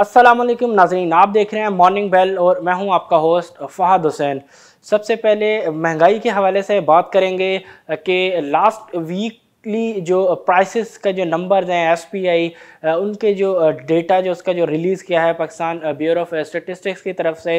असलम नाजरीन आप देख रहे हैं मॉर्निंग बेल और मैं हूं आपका होस्ट फ़हद हुसैन सबसे पहले महंगाई के हवाले से बात करेंगे कि लास्ट वीक वीकली जो प्राइसेस का जो नंबर हैं एसपीआई उनके जो डेटा जो उसका जो रिलीज़ किया है पाकिस्तान ब्यूरो ऑफ स्टेटिस्टिक्स की तरफ से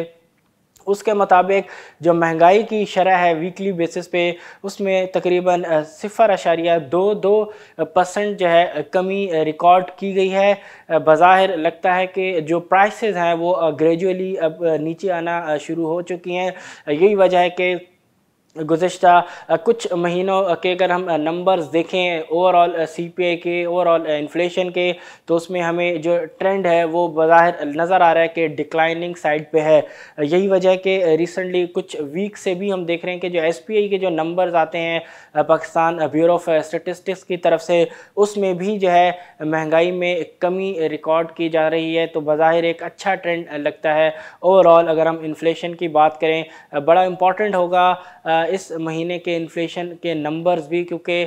उसके मुताबिक जो महंगाई की शरह है वीकली बेसिस पे उसमें तकरीबन सिफर अशारिया दो दो परसेंट जो है कमी रिकॉर्ड की गई है बाहर लगता है कि जो प्राइसेस हैं वो ग्रेजुअली अब नीचे आना शुरू हो चुकी हैं यही वजह है कि गुज्त कुछ महीनों के अगर हम नंबर्स देखें ओवरऑल सीपीआई के ओवरऑल इन्फ्लेशन के तो उसमें हमें जो ट्रेंड है वो बाहर नज़र आ रहा है कि डिक्लाइनिंग साइड पे है यही वजह है कि रिसेंटली कुछ वीक से भी हम देख रहे हैं कि जो एसपीआई के जो नंबर्स आते हैं पाकिस्तान ब्यूरो ऑफ स्टेटिस्टिक्स की तरफ से उसमें भी जो है महंगाई में कमी रिकॉर्ड की जा रही है तो बाहर एक अच्छा ट्रेंड लगता है ओवरऑल अगर हम इन्फ्लेशन की बात करें बड़ा इम्पॉर्टेंट होगा इस महीने के इन्फ्लेशन के नंबर्स भी क्योंकि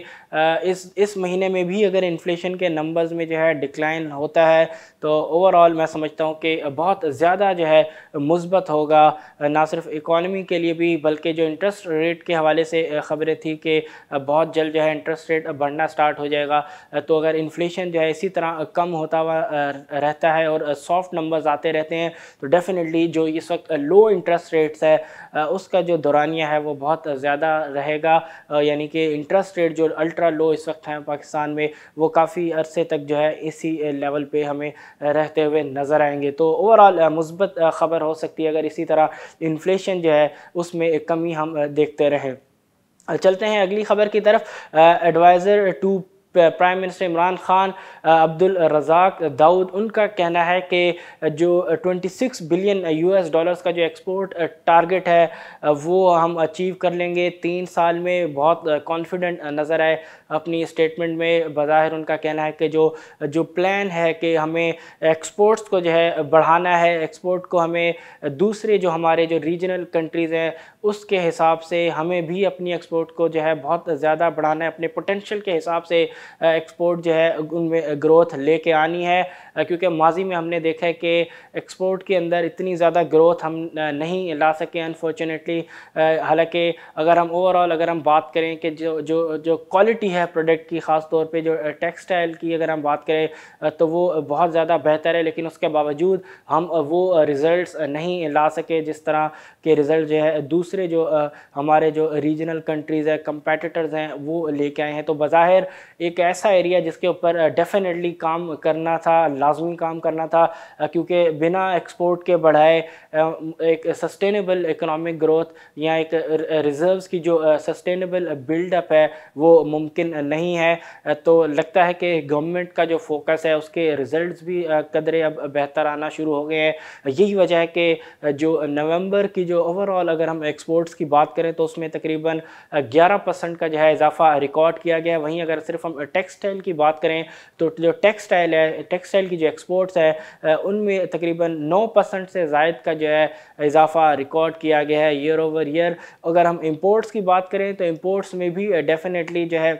इस इस महीने में भी अगर इन्फ्लेशन के नंबर्स में जो है डिक्लाइन होता है तो ओवरऑल मैं समझता हूँ कि बहुत ज़्यादा जो है मुस्बत होगा ना सिर्फ इकॉनमी के लिए भी बल्कि जो इंटरेस्ट रेट के हवाले से ख़बरें थी कि बहुत जल्द जो है इंटरेस्ट रेट बढ़ना स्टार्ट हो जाएगा तो अगर इन्फ्लेशन जो है इसी तरह कम होता हुआ रहता है और सॉफ्ट नंबर्स आते रहते हैं तो डेफ़िनेटली जो इस वक्त लो इंटरेस्ट रेट्स है उसका जो दौरानिया है वो बहुत ज़्यादा रहेगा यानी कि इंटरेस्ट रेट जो अल्ट्रा लो इस वक्त हैं पाकिस्तान में वो काफ़ी अरसे तक जो है इसी लेवल पे हमें रहते हुए नज़र आएंगे तो ओवरऑल मुस्बत ख़बर हो सकती है अगर इसी तरह इन्फ्लेशन जो है उसमें कमी हम देखते रहें चलते हैं अगली खबर की तरफ adviser to prime minister Imran Khan Abdul Razak Dawood उनका कहना है कि uh, जो 26 बिलियन यूएस डॉलर्स का जो एक्सपोर्ट टारगेट uh, है uh, वो हम अचीव कर लेंगे तीन साल में बहुत कॉन्फिडेंट नज़र आए अपनी स्टेटमेंट में बज़ाहिर उनका कहना है कि जो जो प्लान है कि हमें एक्सपोर्ट्स को जो है बढ़ाना है एक्सपोर्ट को हमें दूसरे जो हमारे जो रीजनल कंट्रीज़ हैं उसके हिसाब से हमें भी अपनी एक्सपोर्ट को जो है बहुत ज़्यादा बढ़ाना है अपने पोटेंशियल के हिसाब से एक्सपोर्ट जो है उनमें ग्रोथ लेके आनी है क्योंकि माजी में हमने देखा है कि एक्सपोर्ट के अंदर इतनी ज़्यादा ग्रोथ हम नहीं ला सके अनफॉर्चुनेटली हालांकि अगर हम ओवरऑल अगर हम बात करें कि जो जो जो क्वालिटी है है प्रोडक्ट की ख़ास तौर पे जो टेक्सटाइल की अगर हम बात करें तो वो बहुत ज़्यादा बेहतर है लेकिन उसके बावजूद हम वो रिज़ल्ट नहीं ला सके जिस तरह के रिज़ल्ट जो है दूसरे जो हमारे जो रीजनल कंट्रीज़ हैं कंपेटिटर्स हैं वो लेके आए हैं तो बाहर एक ऐसा एरिया जिसके ऊपर डेफिनेटली काम करना था लाजमी काम करना था क्योंकि बिना एक्सपोर्ट के बढ़ाए एक सस्टेनेबल इकोनॉमिक ग्रोथ या एक रिज़र्व्स की जो सस्टेनेबल बिल्डअप है वो मुमकिन लेकिन नहीं है तो लगता है कि गवर्नमेंट का जो फोकस है उसके रिजल्ट्स भी कदरे अब बेहतर आना शुरू हो गए हैं यही वजह है कि जो नवंबर की जो ओवरऑल अगर हम एक्सपोर्ट्स की बात करें तो उसमें तकरीबन 11 परसेंट का जो है इजाफा रिकॉर्ड किया गया वहीं अगर सिर्फ हम टेक्सटाइल की बात करें तो जो टेक्सटाइल है टेक्सटाइल की जो एक्सपोर्ट्स है उनमें तकरीबन नौ परसेंट से जायद का जो है इजाफा रिकॉर्ड किया गया है ईयर ओवर ईयर अगर हम इम्पोर्ट्स की बात करें तो इम्पोर्ट्स में भी डेफिनेटली जो है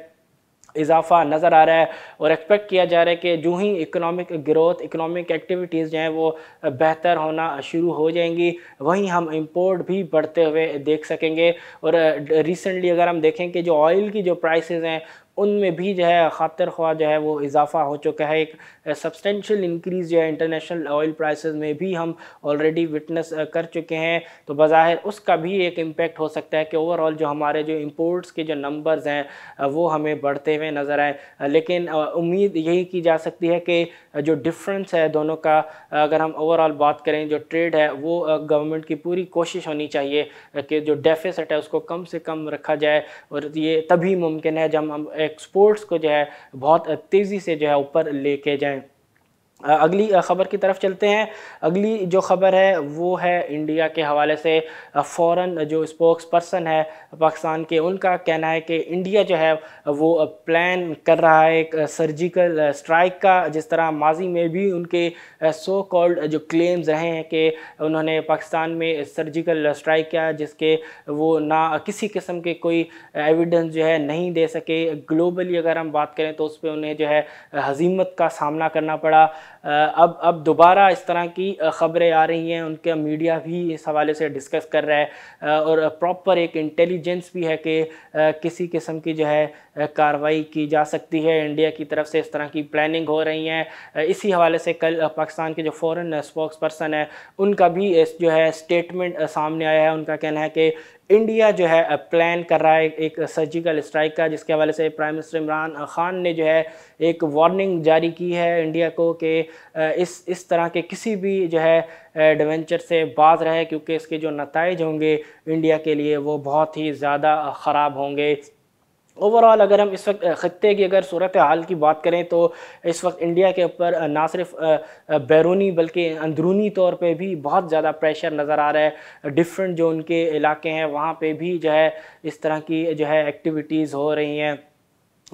इजाफा नज़र आ रहा है और एक्सपेक्ट किया जा रहा है कि जो ही इकोनॉमिक ग्रोथ इकोनॉमिक एक्टिविटीज़ जो हैं वो बेहतर होना शुरू हो जाएंगी वहीं हम इंपोर्ट भी बढ़ते हुए देख सकेंगे और रिसेंटली अगर हम देखें कि जो ऑयल की जो प्राइसेस हैं उनमें भी जो है खातर ख्वा जो है वो इजाफा हो चुका है एक सब्सटेंशियल इंक्रीज़ जो है इंटरनेशनल ऑयल प्राइसेस में भी हम ऑलरेडी विटनेस कर चुके हैं तो बाहर उसका भी एक इम्पेक्ट हो सकता है कि ओवरऑल जो हमारे जो इम्पोर्ट्स के जो नंबर्स हैं वो हमें बढ़ते हुए नज़र आए लेकिन उम्मीद यही की जा सकती है कि जो डिफरेंस है दोनों का अगर हम ओवरऑल बात करें जो ट्रेड है वो गवर्नमेंट की पूरी कोशिश होनी चाहिए कि जो डेफिसट है उसको कम से कम रखा जाए और ये तभी मुमकिन है जब हम एक्सपोर्ट्स को जो है बहुत तेज़ी से जो है ऊपर लेके जाएं अगली ख़बर की तरफ चलते हैं अगली जो ख़बर है वो है इंडिया के हवाले से फ़ौरन जो स्पोक्स पर्सन है पाकिस्तान के उनका कहना है कि इंडिया जो है वो प्लान कर रहा है एक सर्जिकल स्ट्राइक का जिस तरह माजी में भी उनके सो कॉल्ड जो क्लेम्स रहे हैं कि उन्होंने पाकिस्तान में सर्जिकल स्ट्राइक किया जिसके वो ना किसी किस्म के कोई एविडेंस जो है नहीं दे सके ग्लोबली अगर हम बात करें तो उस पर उन्हें जो है हजीमत का सामना करना पड़ा अब अब दोबारा इस तरह की ख़बरें आ रही हैं उनका मीडिया भी इस हवाले से डिस्कस कर रहा है और प्रॉपर एक इंटेलिजेंस भी है कि किसी किस्म की जो है कार्रवाई की जा सकती है इंडिया की तरफ से इस तरह की प्लानिंग हो रही हैं इसी हवाले से कल पाकिस्तान के जो फॉरेन स्पोक्स पर्सन है उनका भी जो है स्टेटमेंट सामने आया है उनका कहना है कि इंडिया जो है प्लान कर रहा है एक सर्जिकल स्ट्राइक का जिसके हवाले से प्राइम मिनिस्टर इमरान खान ने जो है एक वार्निंग जारी की है इंडिया को कि इस इस तरह के किसी भी जो है एडवेंचर से बाज रहे क्योंकि इसके जो नतज होंगे इंडिया के लिए वो बहुत ही ज़्यादा ख़राब होंगे ओवरऑल अगर हम इस वक्त ख़त्े की अगर सूरत हाल की बात करें तो इस वक्त इंडिया के ऊपर ना सिर्फ बैरूनी बल्कि अंदरूनी तौर पे भी बहुत ज़्यादा प्रेशर नज़र आ रहा है डिफरेंट जो उनके इलाके हैं वहाँ पे भी जो है इस तरह की जो है एक्टिविटीज़ हो रही हैं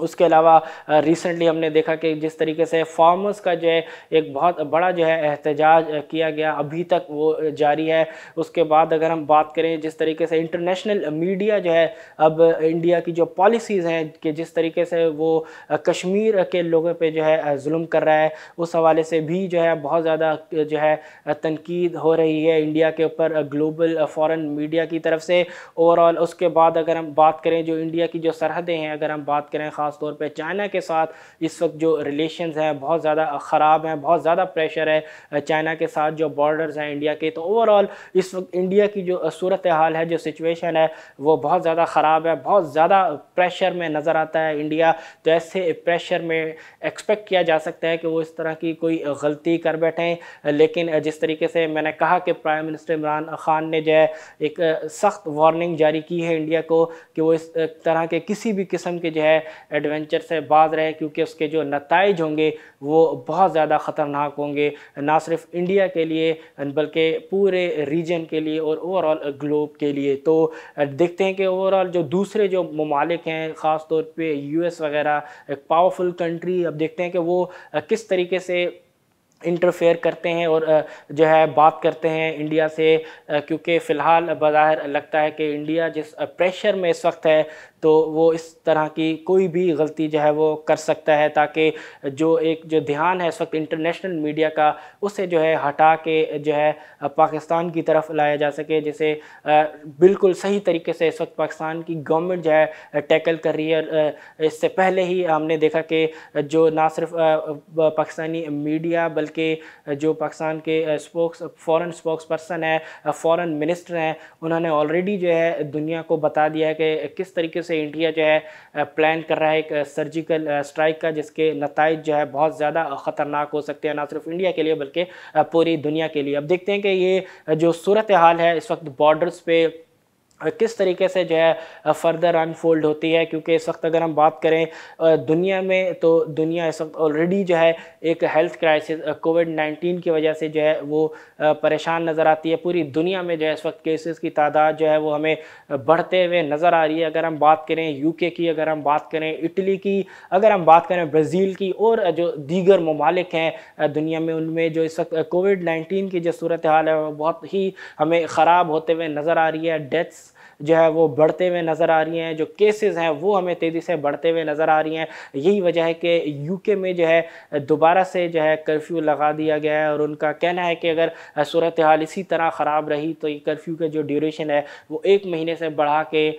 उसके अलावा रिसेंटली हमने देखा कि जिस तरीके से फार्मर्स का जो है एक बहुत बड़ा जो है एहतजाज किया गया अभी तक वो जारी है उसके बाद अगर हम बात करें जिस तरीके से इंटरनेशनल मीडिया जो है अब इंडिया की जो पॉलिसीज़ हैं कि जिस तरीके से वो कश्मीर के लोगों पे जो है जुल्म कर रहा है उस हवाले से भी जो है बहुत ज़्यादा जो है तनकीद हो रही है इंडिया के ऊपर ग्लोबल फॉरन मीडिया की तरफ से ओवरऑल उसके बाद अगर हम बात करें जो इंडिया की जो सरहदें हैं अगर हम बात करें ख़ास ख़ास तौर पे चाइना के साथ इस वक्त जो रिलेशंस हैं बहुत ज़्यादा ख़राब हैं बहुत ज़्यादा प्रेशर है चाइना के साथ जो बॉर्डर्स हैं इंडिया के तो ओवरऑल इस वक्त इंडिया की जो सूरत हाल है जो सिचुएशन है वो बहुत ज़्यादा ख़राब है बहुत ज़्यादा प्रेशर में नज़र आता है इंडिया तो ऐसे प्रेशर में एक्सपेक्ट किया जा सकता है कि वो इस तरह की कोई गलती कर बैठें लेकिन जिस तरीके से मैंने कहा कि प्राइम मिनिस्टर इमरान खान ने जो है एक सख्त वार्निंग जारी की है इंडिया को कि वो इस तरह के किसी भी किस्म के जो है एडवेंचर से बाज रहे क्योंकि उसके जो नतज होंगे वो बहुत ज़्यादा ख़तरनाक होंगे ना सिर्फ इंडिया के लिए बल्कि पूरे रीजन के लिए और ओवरऑल ग्लोब के लिए तो देखते हैं कि ओवरऑल जो दूसरे जो ममालिक हैं ख़ास तौर पर यू एस वगैरह एक पावरफुल कंट्री अब देखते हैं कि वो किस तरीके से इंटरफेयर करते हैं और जो है बात करते हैं इंडिया से क्योंकि फ़िलहाल बाहर लगता है कि इंडिया जिस प्रेशर में इस वक्त है तो वो इस तरह की कोई भी गलती जो है वो कर सकता है ताकि जो एक जो ध्यान है इस वक्त इंटरनेशनल मीडिया का उसे जो है हटा के जो है पाकिस्तान की तरफ लाया जा सके जिसे बिल्कुल सही तरीके से इस वक्त पाकिस्तान की गवर्नमेंट जो है टैकल कर रही है इससे पहले ही हमने देखा कि जो ना सिर्फ पाकिस्तानी मीडिया बल्कि बल्कि जो पाकिस्तान के स्पोक्स फॉरेन स्पोक्स पर्सन है फॉरेन मिनिस्टर हैं उन्होंने ऑलरेडी जो है दुनिया को बता दिया है कि किस तरीके से इंडिया जो है प्लान कर रहा है एक सर्जिकल स्ट्राइक का जिसके नतज जो है बहुत ज़्यादा ख़तरनाक हो सकते हैं ना सिर्फ इंडिया के लिए बल्कि पूरी दुनिया के लिए अब देखते हैं कि ये जो सूरत हाल है इस वक्त बॉर्डर्स पे किस तरीके से जो है फर्दर अनफोल्ड होती है क्योंकि इस वक्त अगर हम बात करें दुनिया में तो दुनिया इस वक्त ऑलरेडी जो है एक हेल्थ क्राइसिस कोविड नाइन्टीन की वजह से जो है वो परेशान नज़र आती है पूरी दुनिया में जो है इस वक्त केसेस की तादाद जो है वो हमें बढ़ते हुए नज़र आ रही है अगर हम बात करें यूके की अगर हम बात करें इटली की अगर हम बात करें ब्राज़ील की और जो दीगर ममालिक हैं दुनिया में उनमें जो इस वक्त कोविड नाइन्टीन की जो सूरत हाल है वो बहुत ही हमें ख़राब होते हुए नज़र आ रही है डेथ्स जो है वो बढ़ते हुए नज़र आ रही हैं जो केसेस हैं वो हमें तेज़ी से बढ़ते हुए नज़र आ रही हैं यही वजह है कि यूके में जो है दोबारा से जो है कर्फ्यू लगा दिया गया है और उनका कहना है कि अगर सूरत हाल इसी तरह ख़राब रही तो ये कर्फ्यू का जो ड्यूरेशन है वो एक महीने से बढ़ा के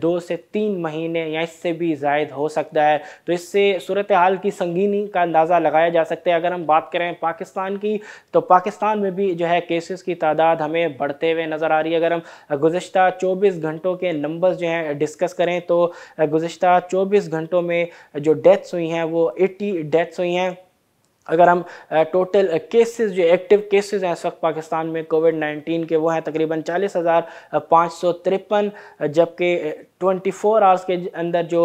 दो से तीन महीने या इससे भी जायद हो सकता है तो इससे सूरत हाल की संगीनी का अंदाज़ा लगाया जा सकता है अगर हम बात करें पाकिस्तान की तो पाकिस्तान में भी जो है केसेस की तादाद हमें बढ़ते हुए नज़र आ रही है अगर हम गुजशत चौबीस घंटे घंटों के नंबर्स जो हैं डिस्कस करें तो गुज्त चौबीस घंटों में जो डेथ्स हुई हैं वो 80 डेथ्स हुई हैं अगर हम टोटल केसेस जो एक्टिव केसेस हैं इस वक्त पाकिस्तान में कोविड 19 के वो हैं तकरीबन चालीस हज़ार सौ तिरपन जबकि ट्वेंटी फोर आवर्स के अंदर जो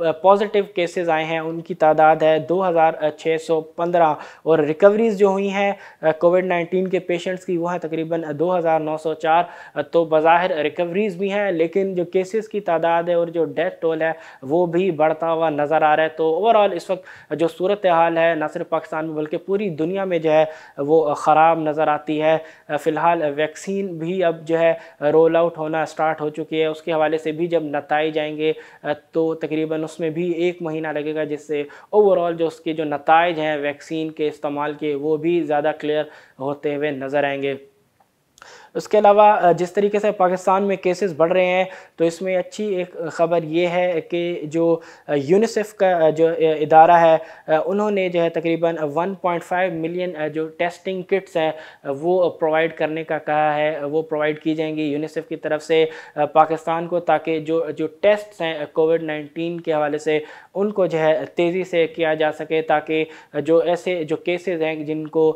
पॉजिटिव केसेस आए हैं उनकी तादाद है 2615 और रिकवरीज जो हुई हैं कोविड 19 के पेशेंट्स की वो है तकरीबन 2904 तो बाहर रिकवरीज भी हैं लेकिन जो केसेस की तादाद है और जो डेथ टोल है वो भी बढ़ता हुआ नज़र आ रहा है तो ओवरऑल इस वक्त जो सूरत हाल है न सिर्फ पाकिस्तान में बल्कि पूरी दुनिया में जो है वो ख़राब नज़र आती है फ़िलहाल वैक्सीन भी अब जो है रोल आउट होना स्टार्ट हो चुकी है उसके हवाले से भी भी जब नताए जाएंगे तो तकरीबन उसमें भी एक महीना लगेगा जिससे ओवरऑल जो उसके जो नतज हैं वैक्सीन के इस्तेमाल के वो भी ज़्यादा क्लियर होते हुए नज़र आएंगे उसके अलावा जिस तरीके से पाकिस्तान में केसेस बढ़ रहे हैं तो इसमें अच्छी एक ख़बर ये है कि जो यूनिसेफ का जो इदारा है उन्होंने जो है तकरीबन 1.5 मिलियन जो टेस्टिंग किट्स हैं वो प्रोवाइड करने का कहा है वो प्रोवाइड की जाएंगी यूनिसेफ की तरफ से पाकिस्तान को ताकि जो जो टेस्ट हैं कोविड नाइन्टीन के हवाले से उनको जो है तेज़ी से किया जा सके ताकि जो ऐसे जो केसेज हैं जिनको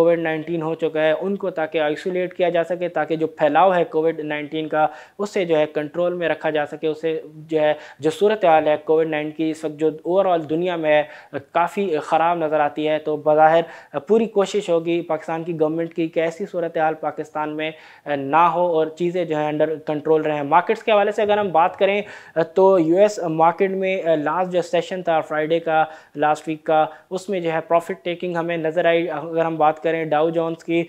कोविड नाइन्टीन हो चुका है उनको ताकि आइसोलेट किया जा सके सके ताकि जो फैलाव है कोविड नाइन्टीन का उससे जो है कंट्रोल में रखा जा सके उससे जो है जो सूरत हाल है कोविड नाइन्टीन की इस वक्त जो ओवरऑल दुनिया में है काफ़ी ख़राब नज़र आती है तो बाहर पूरी कोशिश होगी पाकिस्तान की गवर्नमेंट की कैसी सूरत हाल पाकिस्तान में ना हो और चीज़ें जो है अंडर कंट्रोल रहें मार्केट्स के हवाले से अगर हम बात करें तो यूएस मार्केट में लास्ट जो सेशन था फ्राइडे का लास्ट वीक का उसमें जो है प्रॉफिट टेकिंग हमें नज़र आई अगर हम बात करें डाउ जॉन्स की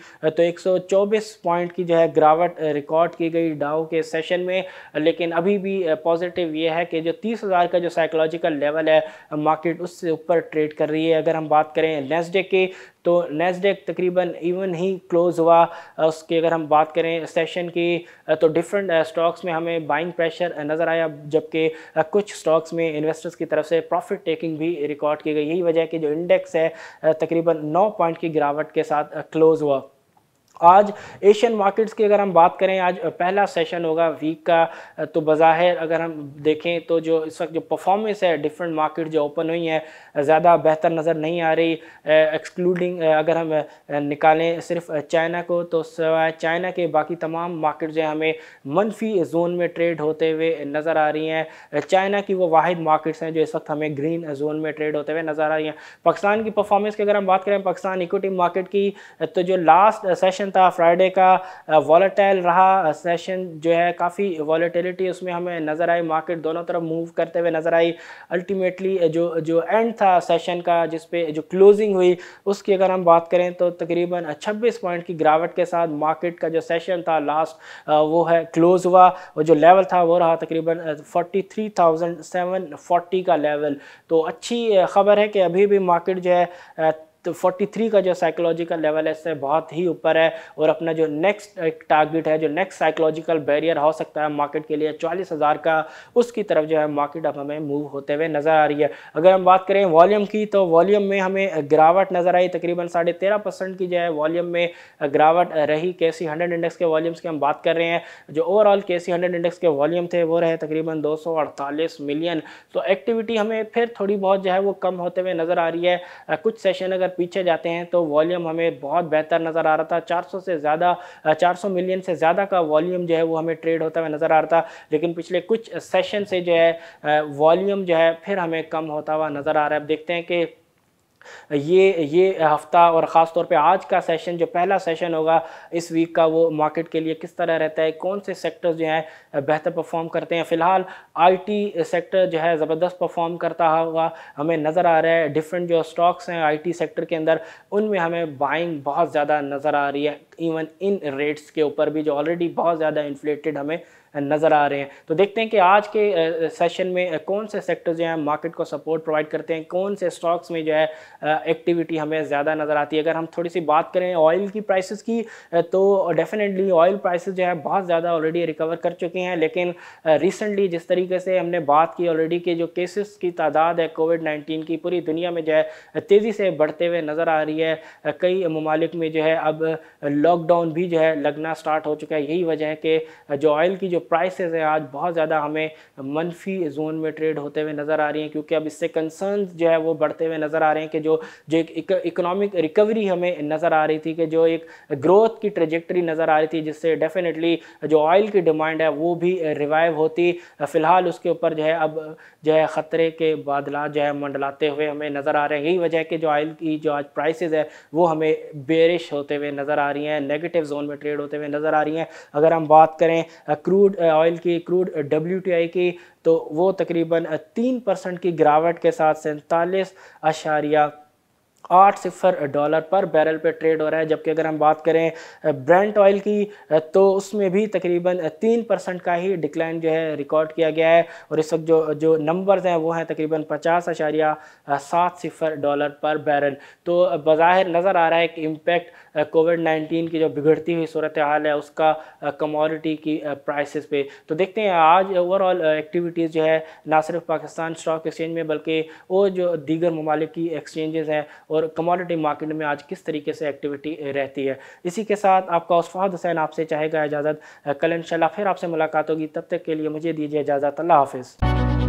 तो चौबीस पॉइंट परसेंट की जो है गिरावट रिकॉर्ड की गई डाउ के सेशन में लेकिन अभी भी पॉजिटिव ये है कि जो तीस हज़ार का जो साइकोलॉजिकल लेवल है मार्केट उससे ऊपर ट्रेड कर रही है अगर हम बात करें नेस्डे के तो नेस्डेक तकरीबन इवन ही क्लोज़ हुआ उसकी अगर हम बात करें सेशन की तो डिफरेंट स्टॉक्स में हमें बाइंग प्रेशर नज़र आया जबकि कुछ स्टॉक्स में इन्वेस्टर्स की तरफ से प्रॉफिट टेकिंग भी रिकॉर्ड की गई यही वजह है कि जो इंडेक्स है तकरीबन नौ पॉइंट की गिरावट के साथ क्लोज़ हुआ आज एशियन मार्केट्स की अगर हम बात करें आज पहला सेशन होगा वीक का तो बज़ाहिर अगर हम देखें तो जो इस वक्त जो परफॉर्मेंस है डिफरेंट मार्केट जो ओपन हुई हैं ज़्यादा बेहतर नज़र नहीं आ रही एक्सक्लूडिंग अगर हम निकालें सिर्फ चाइना को तो चाइना के बाकी तमाम मार्केट जो है हमें मनफी जोन में ट्रेड होते हुए नज़र आ रही हैं चाइना की वो वाद मार्केट्स हैं जो इस वक्त हमें ग्रीन जोन में ट्रेड होते हुए नज़र आ रही हैं पाकिस्तान की परफॉर्मेंस की अगर हम बात करें पाकिस्तान इक्विटी मार्केट की तो जो लास्ट सेशन था फ्राइडे का वॉलेटाइल रहा सेशन जो है काफ़ी वॉलेटिलिटी उसमें हमें नज़र आई मार्केट दोनों तरफ मूव करते हुए नज़र आई अल्टीमेटली जो जो एंड था सेशन का जिस पे जो क्लोजिंग हुई उसकी अगर हम बात करें तो तकरीबन 26 पॉइंट की गिरावट के साथ मार्केट का जो सेशन था लास्ट वो है क्लोज हुआ और जो लेवल था वो रहा तकरीबन फोर्टी का लेवल तो अच्छी खबर है कि अभी भी मार्केट जो है तो 43 का जो साइकोलॉजिकल लेवल है इससे बहुत ही ऊपर है और अपना जो नेक्स्ट एक टारगेट है जो नेक्स्ट साइकोलॉजिकल बैरियर हो सकता है मार्केट के लिए चालीस हज़ार का उसकी तरफ जो है मार्केट अब हमें मूव होते हुए नज़र आ रही है अगर हम बात करें वॉल्यूम की तो वॉल्यूम में हमें गिरावट नज़र आई तकरीबन साढ़े तेरह परसेंट की जो है वॉल्यूम में गिरावट रही के सी हंड्रेड इंडेक्स के वॉल्यूम्स की हम बात कर रहे हैं जो overall KSE hundred index के वॉल्यूम थे वो रहे तकरीबन दो सौ अड़तालीस मिलियन तो एक्टिविटी हमें फिर थोड़ी बहुत जो है वो कम होते हुए नज़र आ रही है कुछ सेशन अगर अगर पीछे जाते हैं तो वॉल्यूम हमें बहुत बेहतर नज़र आ रहा था 400 से ज़्यादा 400 मिलियन से ज़्यादा का वॉल्यूम जो है वो हमें ट्रेड होता हुआ नज़र आ रहा था लेकिन पिछले कुछ सेशन से जो है वॉल्यूम जो है फिर हमें कम होता हुआ नज़र आ रहा है अब देखते हैं कि ये ये हफ्ता और ख़ास तौर पे आज का सेशन जो पहला सेशन होगा इस वीक का वो मार्केट के लिए किस तरह रहता है कौन से सेक्टर्स जो हैं बेहतर परफॉर्म करते हैं फ़िलहाल आईटी सेक्टर जो है ज़बरदस्त परफॉर्म करता होगा हमें नज़र आ रहा है डिफरेंट जो स्टॉक्स हैं आईटी सेक्टर के अंदर उनमें हमें बाइंग बहुत ज़्यादा नज़र आ रही है इवन इन रेट्स के ऊपर भी जो ऑलरेडी बहुत ज़्यादा इन्फ्लेटेड हमें नज़र आ रहे हैं तो देखते हैं कि आज के सेशन में कौन से सेक्टर्स जो है मार्केट को सपोर्ट प्रोवाइड करते हैं कौन से स्टॉक्स में जो है एक्टिविटी हमें ज़्यादा नज़र आती है अगर हम थोड़ी सी बात करें ऑयल की प्राइसेस की तो डेफिनेटली ऑयल प्राइसेस जो है बहुत ज़्यादा ऑलरेडी रिकवर कर चुके हैं लेकिन रिसेंटली जिस तरीके से हमने बात की ऑलरेडी के जो केसेस की तादाद है कोविड नाइन्टीन की पूरी दुनिया में जो है तेज़ी से बढ़ते हुए नज़र आ रही है कई ममालिक में जो है अब लॉ लॉकडाउन भी जो है लगना स्टार्ट हो चुका है यही वजह है कि जो ऑयल की जो प्राइसेस है आज बहुत ज़्यादा हमें मनफी जोन में ट्रेड होते हुए नज़र आ रही हैं क्योंकि अब इससे कंसर्न जो है वो बढ़ते हुए नज़र आ रहे हैं कि जो जो एक इकोनॉमिक रिकवरी हमें नज़र आ रही थी कि जो एक ग्रोथ की ट्रेजेक्ट्री नज़र आ रही थी जिससे डेफिनेटली जो ऑयल की डिमांड है वो भी रिवाइव होती फ़िलहाल उसके ऊपर जो है अब जो है ख़तरे के बादला जो है मंडलाते हुए हमें नज़र आ रहे हैं यही वजह है कि जो ऑयल की जो आज प्राइसेस है वो हमें बेरिश होते हुए नज़र आ रही हैं नेगेटिव जोन में ट्रेड होते हुए नज़र आ रही हैं अगर हम बात करें क्रूड ऑयल की क्रूड डब्ल्यू की तो वो तकरीबन तीन परसेंट की गिरावट के साथ सैंतालीस अशारिया आठ सिफर डॉलर पर बैरल पर ट्रेड हो रहा है जबकि अगर हम बात करें ब्रांड ऑयल की तो उसमें भी तकरीबन तीन परसेंट का ही डिक्लाइन जो है रिकॉर्ड किया गया है और इस वक्त जो जो नंबर्स हैं वो हैं तकरीबन पचास अशारिया सात सिफर डॉलर पर बैरल तो बाहिर नज़र आ रहा है कि इम्पेक्ट कोविड नाइन्टीन की जो बिगड़ती हुई सूरत हाल है उसका कमोडिटी की प्राइस पे तो देखते हैं आज ओवरऑल एक्टिविटीज़ जो है ना सिर्फ पाकिस्तान स्टॉक एक्सचेंज में बल्कि वो जो दीगर ममालिक एक्सचेंजेस हैं और और कमोडिटी मार्केट में आज किस तरीके से एक्टिविटी रहती है इसी के साथ आपका उसफाद हुसैन आपसे चाहेगा इजाज़त कल इन फिर आपसे मुलाकात होगी तब तक के लिए मुझे दीजिए इजाज़त अल्लाह हाफिज़